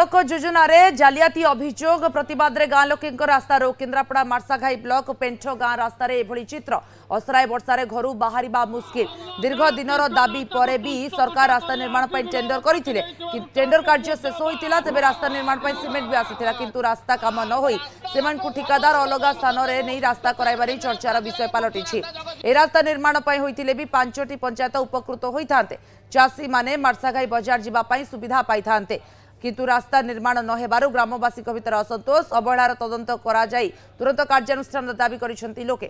block ଯୋଜନାରେ ଜାଲିଆତି ଅଭିଯୋଗ ପ୍ରତିବାଦରେ ଗାଁ ଲୋକଙ୍କ ରାସ୍ତାରୋକ କେନ୍ଦ୍ରାପଡ଼ା ମାର୍ଶାଘାଇ ବ୍ଲକ ପେଣ୍ଠ ଗାଁ ରାସ୍ତାରେ ଏଭଳି ଚିତ୍ର ଅସରାଏ ବର୍ଷାରେ ଘରୁ ବାହାରିବା ମୁସ୍କିଲ ଦୀର୍ଘ ଦିନର ଦାବି ପରେ ବି ସରକାର ରାସ୍ତା ନିର୍ମାଣ ପାଇଁ ଟେଣ୍ଡର କରିଥିଲେ ଟେଣ୍ଡର କାର୍ଯ୍ୟ ଶେଷ ହୋଇଥିଲା ତେବେ ରାସ୍ତା ନିର୍ମାଣ ପାଇଁ ସିମେଣ୍ଟ ବି ଆସିଥିଲା କିନ୍ତୁ ରାସ୍ତା କାମ ନ ହୋଇ ସେମାନଙ୍କୁ ଠିକାଦାର ଅଲଗା ସ୍ଥାନରେ ନେଇ ରାସ୍ତା କରାଇବା ନେଇ ଚର୍ଚ୍ଚାର ବିଷୟ ପାଲଟିଛି ଏ ରାସ୍ତା ନିର୍ମାଣ ପାଇଁ ହୋଇଥିଲେ ବି ପାଞ୍ଚଟି ପଞ୍ଚାୟତ ଉପକୃତ ହୋଇଥାନ୍ତେ ଚାଷୀମାନେ ମାର୍ଶାଘାଇ ବଜାର ଯିବା ପାଇଁ ସୁବିଧା ପାଇଥାନ୍ତେ কিন্তু রাস্তা নির্মাণ নহেবার গ্রামবাসী ভিতরে অসন্তোষ অবহেলার তদন্ত করা যাই তুরন্ত কার্যানুষ্ঠান দাবি করেছেন লোকে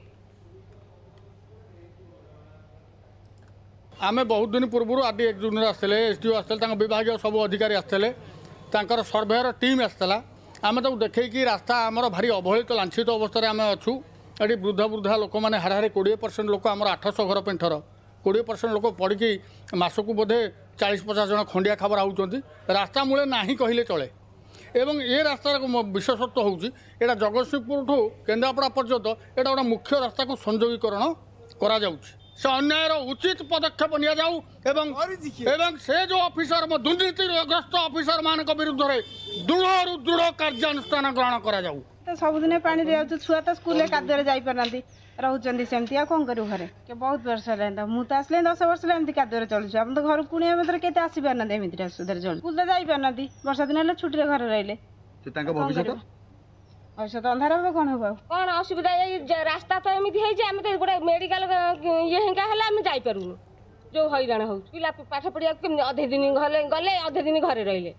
আমি বহুত দিন পূর্বর আদি একজুন আসলে এসডিও আসলে তাঁর বিভাগীয় সব অধিকারী আসলে তাঁর সর্ভেয়র টিম আসলা আমি তাকে দেখেকি রাস্তা আমার ভারি অবহেলিত লাঞ্ছিত অবস্থায় আমি অছু এটি বৃদ্ধ বৃদ্ধা লোক মানে হারাহারি কোড়ি পরসেন্ট লোক আমার আঠশো ঘর পেঠর କୋଡ଼ିଏ ପରସେଣ୍ଟ ଲୋକ ପଡ଼ିକି ମାସକୁ ବୋଧେ ଚାଳିଶ ପଚାଶ ଜଣ ଖଣ୍ଡିଆ ଖାବରା ହେଉଛନ୍ତି ରାସ୍ତା ମୂଳେ ନାହିଁ କହିଲେ ଚଳେ ଏବଂ ଏ ରାସ୍ତାର ବିଶେଷତ୍ୱ ହେଉଛି ଏଇଟା ଜଗତସିଂହପୁରଠୁ କେନ୍ଦ୍ରାପଡ଼ା ପର୍ଯ୍ୟନ୍ତ ଏଇଟା ଗୋଟେ ମୁଖ୍ୟ ରାସ୍ତାକୁ ସଂଯୋଗୀକରଣ କରାଯାଉଛି ସେ ଅନ୍ୟାୟର ଉଚିତ ପଦକ୍ଷେପ ନିଆଯାଉ ଏବଂ ଏବଂ ସେ ଯେଉଁ ଅଫିସର ଦୁର୍ନୀତିଗ୍ରସ୍ତ ଅଫିସରମାନଙ୍କ ବିରୁଦ୍ଧରେ ଦୃଢ଼ରୁ ଦୃଢ଼ କାର୍ଯ୍ୟାନୁଷ୍ଠାନ ଗ୍ରହଣ କରାଯାଉ ତ ସବୁଦିନେ ପାଣିରେ ଯାଉଛୁ ଛୁଆ ତ ସ୍କୁଲରେ କାଦୁଅରେ ଯାଇପାରୁନାହାନ୍ତି ରହୁଛନ୍ତି ସେମିତି ଆଉ କ'ଣ କରିବୁ ଘରେ ବହୁତ ବର୍ଷ ହେଲାଣି ତ ମୁଁ ତ ଆସିଲେ ଦଶ ବର୍ଷ ହେଲା ଏମିତି କାଦୁଅରେ ଚଳୁଛୁ ଆମେ ତ ଘରୁ କୁଣିଆ ମାତ୍ର କେତେ ଆସିପାରୁନାହାନ୍ତି ଏମିତିରେ ଅସୁବିଧାରେ ଚଳୁ ସ୍କୁଲରେ ଯାଇପାରୁନାହାନ୍ତି ବର୍ଷା ଦିନ ହେଲେ ଛୁଟିରେ ଘରେ ରହିଲେ ତାଙ୍କ ଭବିଷ୍ୟତ ଭବିଷ୍ୟତ ଅନ୍ଧାର ହେବ କ'ଣ ହେବ ଆଉ କ'ଣ ଅସୁବିଧା ଏଇ ରାସ୍ତା ତ ଏମିତି ହେଇଛି ଆମେ ତ ଗୋଟେ ମେଡ଼ିକାଲ ଇଏ ହେଙ୍କା ହେଲେ ଆମେ ଯାଇପାରୁନୁ ଯେଉଁ ହଇରାଣ ହେଉଛି ପିଲା ପାଠ ପଢ଼ିବାକୁ କେମିତି ଅଧେ ଦିନ ଘରେ ଗଲେ ଅଧେ ଦିନ ଘରେ ରହିଲେ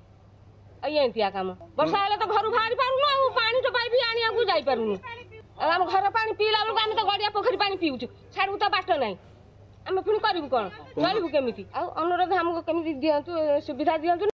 ଆଉ ଏମିତିଆ କାମ ବର୍ଷା ହେଲେ ତ ଘରୁ ବାହାରି ପାରୁନୁ ଆଉ ପାଣି ଖାଇପାରୁନୁ ଆଉ ଆମ ଘର ପାଣି ପିଇଲା ବେଳକୁ ଆମେ ତ ଗଡ଼ିଆ ପୋଖରୀ ପାଣି ପିଉଛୁ ଛାଡ଼ିବୁ ତ ବାଟ ନାହିଁ ଆମେ ପୁଣି କରିବୁ କ'ଣ ଚଳିବୁ କେମିତି ଆଉ ଅନୁରୋଧ ଆମକୁ କେମିତି ଦିଅନ୍ତୁ ସୁବିଧା ଦିଅନ୍ତୁ